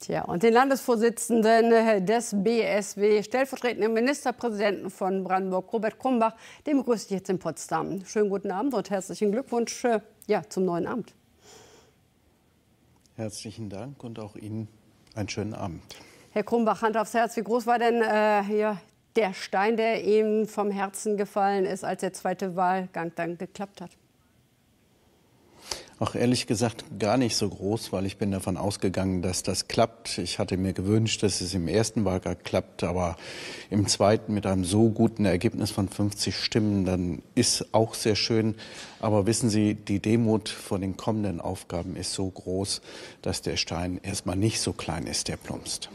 Tja, und den Landesvorsitzenden des BSW, stellvertretenden Ministerpräsidenten von Brandenburg, Robert Krumbach, den begrüße ich jetzt in Potsdam. Schönen guten Abend und herzlichen Glückwunsch äh, ja, zum neuen Amt. Herzlichen Dank und auch Ihnen einen schönen Abend. Herr Krumbach, Hand aufs Herz, wie groß war denn äh, ja, der Stein, der Ihnen vom Herzen gefallen ist, als der zweite Wahlgang dann geklappt hat? Auch ehrlich gesagt gar nicht so groß, weil ich bin davon ausgegangen, dass das klappt. Ich hatte mir gewünscht, dass es im ersten Wahlgang klappt, aber im zweiten mit einem so guten Ergebnis von 50 Stimmen, dann ist auch sehr schön. Aber wissen Sie, die Demut vor den kommenden Aufgaben ist so groß, dass der Stein erstmal nicht so klein ist, der plumpst.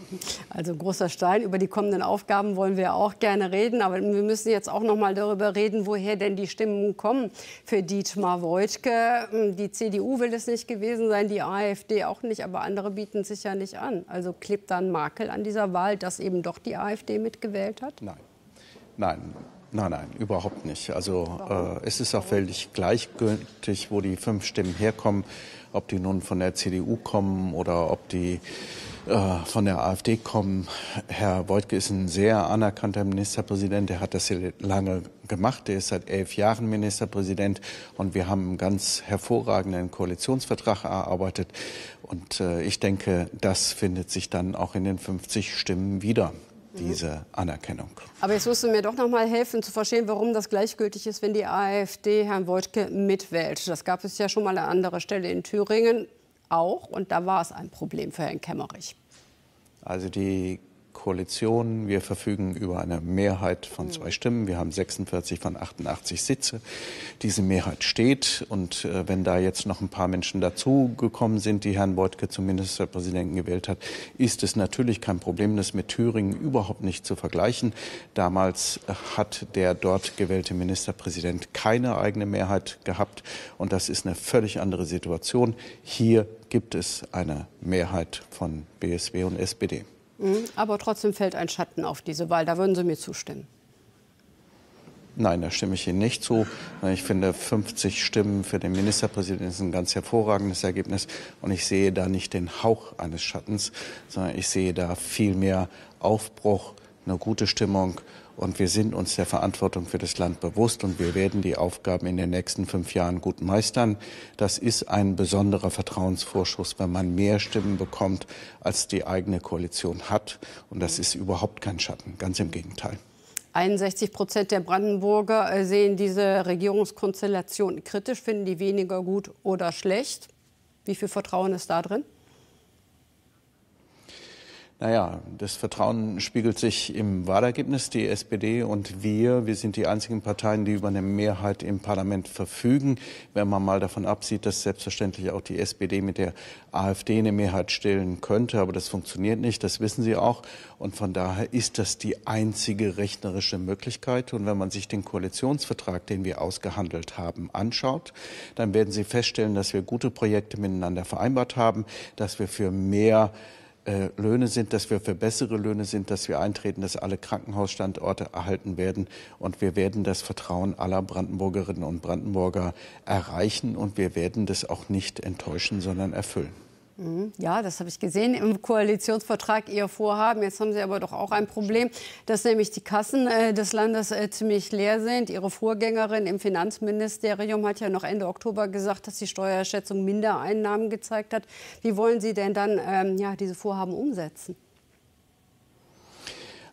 Also großer Stein. Über die kommenden Aufgaben wollen wir auch gerne reden, aber wir müssen jetzt auch noch mal darüber reden, woher denn die Stimmen kommen für Dietmar Woidke. Die CDU CDU will es nicht gewesen sein, die AfD auch nicht, aber andere bieten sich ja nicht an. Also klebt da ein Makel an dieser Wahl, dass eben doch die AfD mitgewählt hat? Nein, nein, nein, nein, überhaupt nicht. Also äh, es ist auch völlig gleichgültig, wo die fünf Stimmen herkommen, ob die nun von der CDU kommen oder ob die äh, von der AfD kommen. Herr Wojtke ist ein sehr anerkannter Ministerpräsident. Er hat das hier lange gemacht. Er ist seit elf Jahren Ministerpräsident. Und wir haben einen ganz hervorragenden Koalitionsvertrag erarbeitet. Und äh, ich denke, das findet sich dann auch in den 50 Stimmen wieder diese Anerkennung. Aber jetzt musst du mir doch noch mal helfen zu verstehen, warum das gleichgültig ist, wenn die AfD Herrn Wojtke mitwählt. Das gab es ja schon mal an anderer Stelle in Thüringen auch. Und da war es ein Problem für Herrn Kemmerich. Also die Koalition. Wir verfügen über eine Mehrheit von zwei mhm. Stimmen. Wir haben 46 von 88 Sitze. Diese Mehrheit steht. Und äh, wenn da jetzt noch ein paar Menschen dazugekommen sind, die Herrn Beutke zum Ministerpräsidenten gewählt hat, ist es natürlich kein Problem, das mit Thüringen überhaupt nicht zu vergleichen. Damals äh, hat der dort gewählte Ministerpräsident keine eigene Mehrheit gehabt. Und das ist eine völlig andere Situation. Hier gibt es eine Mehrheit von BSW und SPD. Mhm. aber trotzdem fällt ein Schatten auf diese Wahl. Da würden Sie mir zustimmen. Nein, da stimme ich Ihnen nicht zu. Ich finde 50 Stimmen für den Ministerpräsidenten ist ein ganz hervorragendes Ergebnis. Und ich sehe da nicht den Hauch eines Schattens, sondern ich sehe da viel mehr Aufbruch, eine gute Stimmung und wir sind uns der Verantwortung für das Land bewusst und wir werden die Aufgaben in den nächsten fünf Jahren gut meistern. Das ist ein besonderer Vertrauensvorschuss, wenn man mehr Stimmen bekommt, als die eigene Koalition hat. Und das ist überhaupt kein Schatten, ganz im Gegenteil. 61 Prozent der Brandenburger äh, sehen diese Regierungskonstellation kritisch, finden die weniger gut oder schlecht. Wie viel Vertrauen ist da drin? Naja, das Vertrauen spiegelt sich im Wahlergebnis. Die SPD und wir, wir sind die einzigen Parteien, die über eine Mehrheit im Parlament verfügen. Wenn man mal davon absieht, dass selbstverständlich auch die SPD mit der AfD eine Mehrheit stellen könnte, aber das funktioniert nicht, das wissen Sie auch. Und von daher ist das die einzige rechnerische Möglichkeit. Und wenn man sich den Koalitionsvertrag, den wir ausgehandelt haben, anschaut, dann werden Sie feststellen, dass wir gute Projekte miteinander vereinbart haben, dass wir für mehr äh, Löhne sind, dass wir für bessere Löhne sind, dass wir eintreten, dass alle Krankenhausstandorte erhalten werden. Und wir werden das Vertrauen aller Brandenburgerinnen und Brandenburger erreichen. Und wir werden das auch nicht enttäuschen, sondern erfüllen. Mhm. Ja, das habe ich gesehen im Koalitionsvertrag, Ihr Vorhaben. Jetzt haben Sie aber doch auch ein Problem, dass nämlich die Kassen äh, des Landes äh, ziemlich leer sind. Ihre Vorgängerin im Finanzministerium hat ja noch Ende Oktober gesagt, dass die Steuerschätzung Mindereinnahmen gezeigt hat. Wie wollen Sie denn dann ähm, ja, diese Vorhaben umsetzen?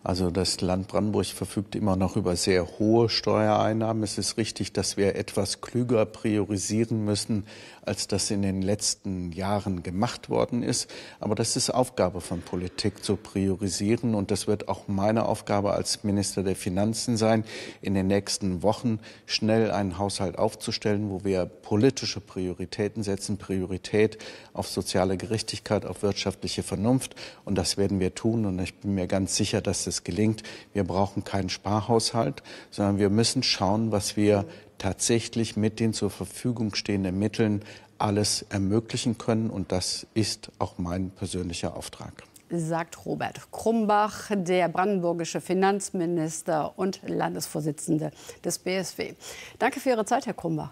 Also das Land Brandenburg verfügt immer noch über sehr hohe Steuereinnahmen. Es ist richtig, dass wir etwas klüger priorisieren müssen, als das in den letzten Jahren gemacht worden ist. Aber das ist Aufgabe von Politik zu priorisieren und das wird auch meine Aufgabe als Minister der Finanzen sein, in den nächsten Wochen schnell einen Haushalt aufzustellen, wo wir politische Prioritäten setzen, Priorität auf soziale Gerechtigkeit, auf wirtschaftliche Vernunft und das werden wir tun und ich bin mir ganz sicher, dass es es gelingt. Wir brauchen keinen Sparhaushalt, sondern wir müssen schauen, was wir tatsächlich mit den zur Verfügung stehenden Mitteln alles ermöglichen können. Und das ist auch mein persönlicher Auftrag sagt Robert Krumbach, der brandenburgische Finanzminister und Landesvorsitzende des BSW. Danke für Ihre Zeit, Herr Krumbach.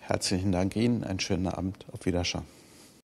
Herzlichen Dank Ihnen, einen schönen Abend, auf Wiedersehen.